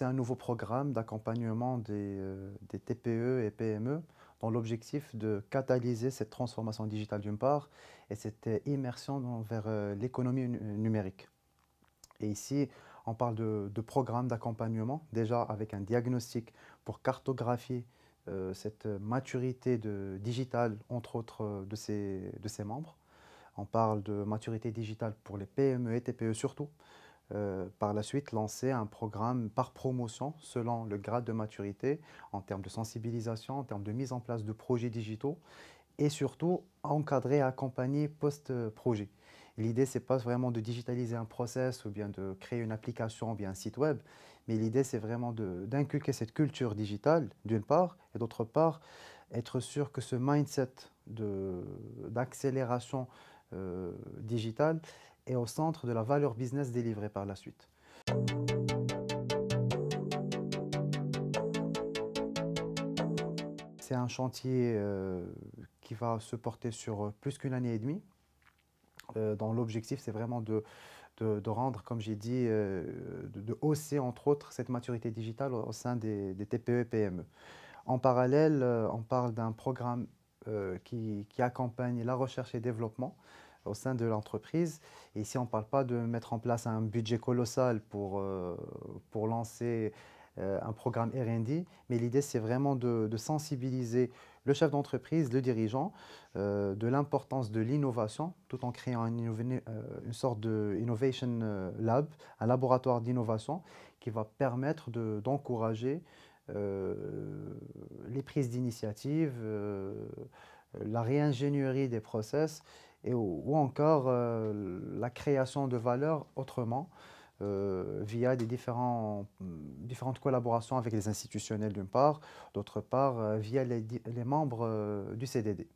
un nouveau programme d'accompagnement des, euh, TPE et PME dans l'objectif de catalyser cette transformation digitale d'une part et cette euh, immersion vers euh, l'économie numérique. Et ici, on parle de, programme d'accompagnement, déjà avec un diagnostic pour cartographier cette maturité de, digitale, entre autres, de ces de ses membres. On parle de maturité digitale pour les PME et TPE surtout, euh, par la suite lancer un programme par promotion selon le grade de maturité en termes de sensibilisation, en termes de mise en place de projets digitaux et surtout encadrer et accompagner post-projet. L'idée, c'est pas vraiment de digitaliser un process ou bien de créer une application ou bien un site web, mais l'idée, c'est vraiment d'inculquer cette culture digitale, d'une part, et d'autre part, être sûr que ce mindset d'accélération euh, digitale et au centre de la valeur business délivrée par la suite. C'est un chantier euh, qui va se porter sur euh, plus qu'une année et demie. Euh, dont l'objectif, c'est vraiment de, de, rendre, comme j'ai dit, de, hausser entre autres cette maturité digitale au, sein des, TPE et PME. En parallèle, on parle d'un programme qui, qui accompagne la recherche et développement au sein de l'entreprise. ici, on ne parle pas de mettre en place un budget colossal pour, euh, pour lancer euh, un programme RD, mais l'idée, c'est vraiment de, sensibiliser le chef d'entreprise, le dirigeant, euh, de l'importance de l'innovation, tout en créant une, une sorte d'innovation lab, un laboratoire d'innovation qui va permettre d'encourager les prises d'initiative, la réingénierie des process ou encore euh, la création de valeur autrement, euh, via différentes collaborations avec les institutionnels d'une part, d'autre part euh, via les, membres du CDD.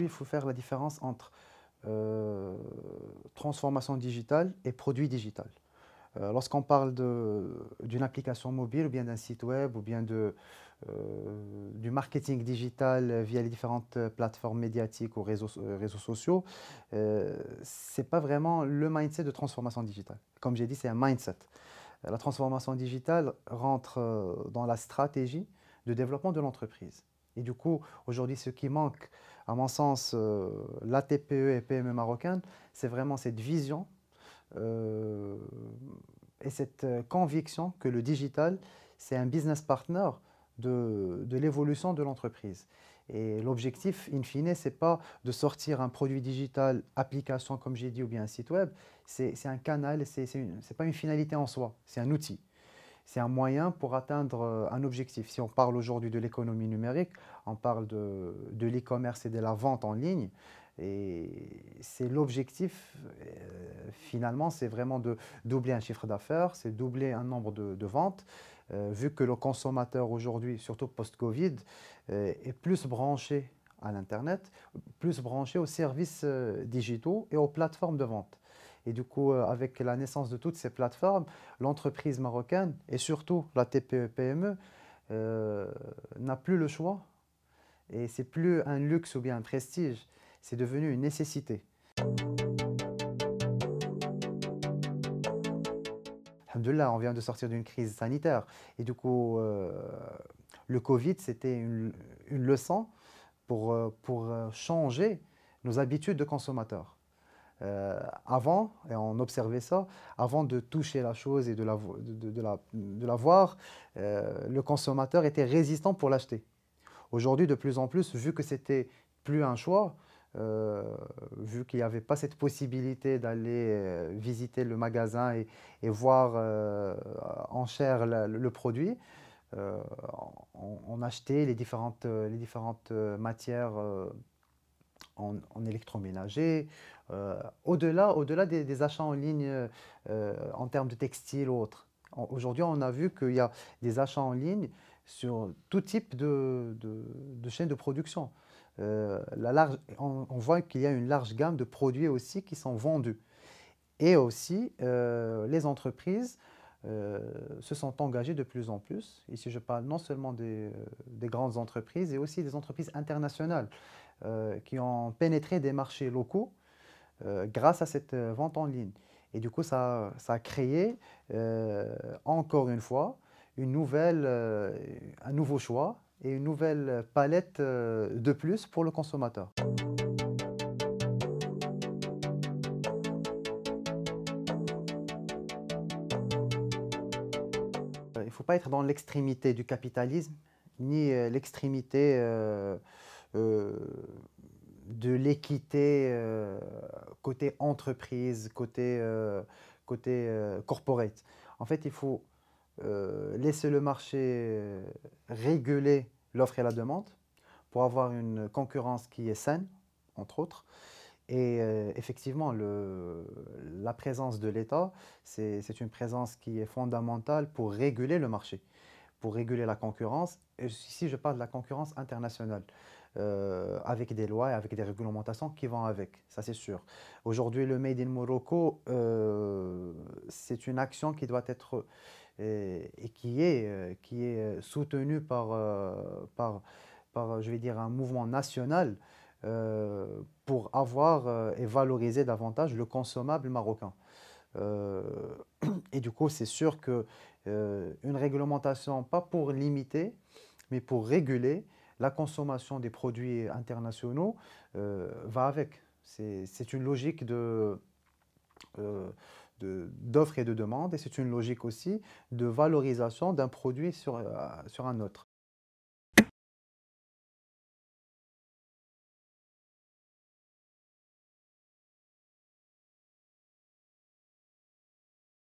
il faut faire la différence entre transformation digitale et produit digital. Euh, lorsqu'on parle d'une application mobile ou bien d'un site web ou bien euh, du marketing digital via les différentes plateformes médiatiques ou réseaux, euh, sociaux, ce n'est pas vraiment le mindset de transformation digitale. Comme j'ai dit, c'est un mindset. La transformation digitale rentre dans la stratégie de développement de l'entreprise. Et du coup, aujourd'hui, ce qui manque, à mon sens, l'ATPE la TPE et PME marocaine, c'est vraiment cette vision euh, et cette euh, conviction que le digital, c'est un business partner de, l'évolution de l'entreprise. Et l'objectif, in fine, ce n'est pas de sortir un produit digital, application, comme j'ai dit, ou bien un site web. C'est un canal, ce n'est pas une finalité en soi, c'est un outil. C'est un moyen pour atteindre euh, un objectif. Si on parle aujourd'hui de l'économie numérique, on parle de, de l'e-commerce et de la vente en ligne, et c'est l'objectif, euh, finalement, c'est vraiment de doubler un chiffre d'affaires, c'est doubler un nombre de, ventes. Euh, vu que le consommateur aujourd'hui, surtout post-Covid, euh, est plus branché à l'Internet, plus branché aux services digitaux et aux plateformes de vente. Et du coup, avec la naissance de toutes ces plateformes, l'entreprise marocaine et surtout la TPE-PME e, n'a plus le choix. Et c'est plus un luxe ou bien un prestige c'est devenu une nécessité. Alhamdulillah, on vient de sortir d'une crise sanitaire. Et du coup, euh, le Covid, c'était une, leçon pour, euh, euh, changer nos habitudes de consommateurs. avant, et on observait ça, avant de toucher la chose et de la, voir, le consommateur était résistant pour l'acheter. Aujourd'hui, de plus en plus, vu que c'était plus un choix, euh, vu qu'il n'y avait pas cette possibilité d'aller euh, visiter le magasin et, voir euh, en chair le produit, on, achetait les différentes, les différentes matières en, électroménager. au-delà, au-delà des, achats en ligne en termes de textile ou autres. Aujourd'hui, on a vu qu'il y a des achats en ligne sur tout type de, de, de chaîne de production. Euh, on, voit qu'il y a une large gamme de produits aussi qui sont vendus. Et aussi, euh, les entreprises euh, se sont engagées de plus en plus. Ici, je parle non seulement des, grandes entreprises, mais aussi des entreprises internationales qui ont pénétré des marchés locaux grâce à cette vente en ligne. Et du coup, ça, a créé, encore une fois, un nouveau choix et une nouvelle palette euh, de plus pour le consommateur. Il ne faut pas être dans l'extrémité du capitalisme, ni euh, l'extrémité euh, de l'équité côté entreprise, côté, côté corporate. En fait, il faut laisser le marché réguler l'offre et la demande, pour avoir une concurrence qui est saine, entre autres. Et euh, effectivement, le, la présence de l'État, c'est une présence qui est fondamentale pour réguler le marché, pour réguler la concurrence. Et ici, je parle de la concurrence internationale. Euh, avec des lois et avec des réglementations qui vont avec, ça c'est sûr. Aujourd'hui, le Made in Morocco, euh, c'est une action qui doit être euh, et qui est, euh, qui est euh, soutenu par, par, par, je vais dire, un mouvement national pour avoir et valoriser davantage le consommable marocain. et du coup, c'est sûr que une réglementation, pas pour limiter, mais pour réguler la consommation des produits internationaux, va avec. C'est une logique de, d'offres et de demandes, et c'est une logique aussi de valorisation d'un produit sur, euh, sur un autre.